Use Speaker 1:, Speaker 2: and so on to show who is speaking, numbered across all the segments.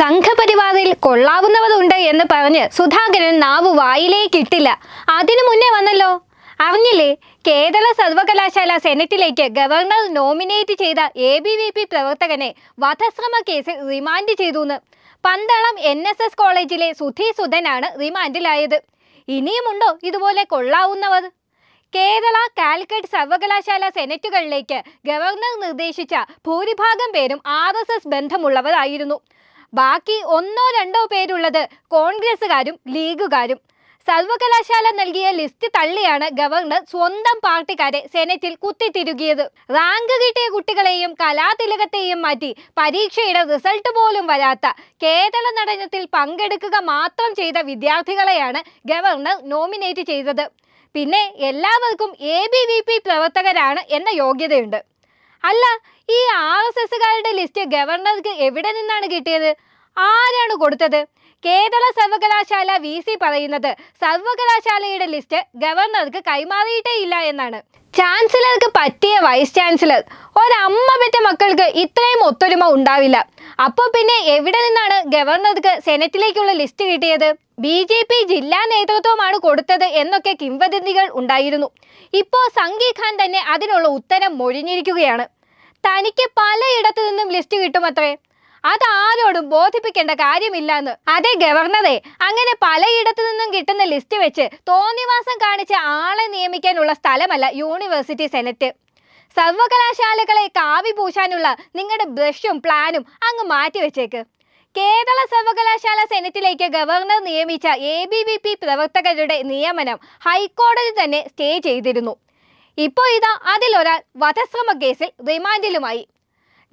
Speaker 1: സംഘപരിവാറിൽ കൊള്ളാവുന്നവരുണ്ട് എന്ന് പറഞ്ഞ് സുധാകരൻ നാവ് വായിലേക്കിട്ടില്ല അതിനു മുന്നേ വന്നല്ലോ അറിഞ്ഞില്ലേ കേരള സർവകലാശാല സെനറ്റിലേക്ക് ഗവർണർ നോമിനേറ്റ് ചെയ്ത എ ബി വി പി പ്രവർത്തകനെ വധശ്രമ കേസിൽ റിമാൻഡ് ചെയ്തു എന്ന് പന്തളം എൻ എസ് എസ് കോളേജിലെ സുധി സുധനാണ് റിമാൻഡിലായത് ഇനിയുമുണ്ടോ ഇതുപോലെ കൊള്ളാവുന്നവർ കേരള കാലിക്കറ്റ് സർവകലാശാല സെനറ്റുകളിലേക്ക് ഗവർണർ നിർദ്ദേശിച്ച ഭൂരിഭാഗം പേരും ആർ എസ് എസ് ബന്ധമുള്ളവരായിരുന്നു ബാക്കി ഒന്നോ രണ്ടോ പേരുള്ളത് കോൺഗ്രസുകാരും ലീഗുകാരും സർവകലാശാല നൽകിയ ലിസ്റ്റ് തള്ളിയാണ് ഗവർണർ സ്വന്തം പാർട്ടിക്കാരെ സെനറ്റിൽ കുത്തിത്തിരുകിയത് റാങ്ക് കിട്ടിയ കുട്ടികളെയും കലാതിലകത്തെയും മാറ്റി പരീക്ഷയുടെ റിസൾട്ട് പോലും വരാത്ത കേരള നടനത്തിൽ പങ്കെടുക്കുക മാത്രം ചെയ്ത വിദ്യാർത്ഥികളെയാണ് ഗവർണർ നോമിനേറ്റ് ചെയ്തത് പിന്നെ എല്ലാവർക്കും എ പ്രവർത്തകരാണ് എന്ന യോഗ്യതയുണ്ട് അല്ല ഈ ആർ എസ് എസുകാരുടെ ലിസ്റ്റ് ഗവർണർക്ക് എവിടെ നിന്നാണ് കിട്ടിയത് ആരാണ് കൊടുത്തത് കേരള സർവകലാശാല വി സി പറയുന്നത് സർവകലാശാലയുടെ ലിസ്റ്റ് ഗവർണർക്ക് കൈമാറിയിട്ടേ ഇല്ല എന്നാണ് ചാൻസലർക്ക് പറ്റിയ വൈസ് ചാൻസലർ ഒരമ്മ പെറ്റ മക്കൾക്ക് ഇത്രയും ഒത്തൊരുമ ഉണ്ടാവില്ല അപ്പോൾ പിന്നെ എവിടെ നിന്നാണ് ഗവർണർക്ക് സെനറ്റിലേക്കുള്ള ലിസ്റ്റ് കിട്ടിയത് ബി ജെ പി ജില്ലാ നേതൃത്വമാണ് കൊടുത്തത് എന്നൊക്കെ കിംവദന്തികൾ ഉണ്ടായിരുന്നു ഇപ്പോൾ സംഗീഖാൻ തന്നെ അതിനുള്ള ഉത്തരം മൊഴിഞ്ഞിരിക്കുകയാണ് തനിക്ക് പലയിടത്തു നിന്നും ലിസ്റ്റ് കിട്ടുമത്രേ ആരോടും ബോധിപ്പിക്കേണ്ട കാര്യമില്ല എന്ന് അതേ ഗവർണറെ അങ്ങനെ പലയിടത്തു നിന്നും കിട്ടുന്ന ലിസ്റ്റ് വെച്ച് തോന്നിവാസം കാണിച്ച ആളെ നിയമിക്കാനുള്ള സ്ഥലമല്ല യൂണിവേഴ്സിറ്റി സെനറ്റ് സർവകലാശാലകളെ കാവി പൂശാനുള്ള നിങ്ങളുടെ ബ്രഷും പ്ലാനും അങ്ങ് മാറ്റിവെച്ചേക്ക് കേരള സർവകലാശാല സെനറ്റിലേക്ക് ഗവർണർ നിയമിച്ച എ ബി വി പി പ്രവർത്തകരുടെ നിയമനം ഹൈക്കോടതി തന്നെ സ്റ്റേ ചെയ്തിരുന്നു ഇപ്പോൾ ഇതാ അതിലൊരാൾ വധശ്രമ കേസിൽ റിമാൻഡിലുമായി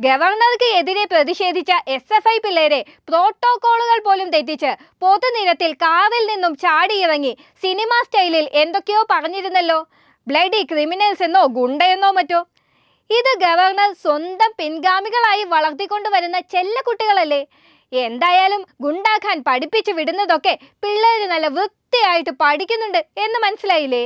Speaker 1: ഗവർണർക്ക് എതിരെ പ്രതിഷേധിച്ച എസ് എഫ് ഐ പിള്ളേരെ പ്രോട്ടോകോളുകൾ പോലും തെറ്റിച്ച് പൊതുനിരത്തിൽ കാറിൽ നിന്നും ചാടിയിറങ്ങി സിനിമ സ്റ്റൈലിൽ എന്തൊക്കെയോ പറഞ്ഞിരുന്നല്ലോ ബ്ലഡി ക്രിമിനൽസ് എന്നോ ഗുണ്ടയെന്നോ മറ്റോ ഇത് ഗവർണർ സ്വന്തം പിൻഗാമികളായി വളർത്തിക്കൊണ്ടുവരുന്ന ചെല്ലക്കുട്ടികളല്ലേ എന്തായാലും ഗുണ്ടാഖാൻ പഠിപ്പിച്ചു വിടുന്നതൊക്കെ പിള്ളേർ നല്ല വൃത്തിയായിട്ട് പഠിക്കുന്നുണ്ട് എന്ന് മനസ്സിലായില്ലേ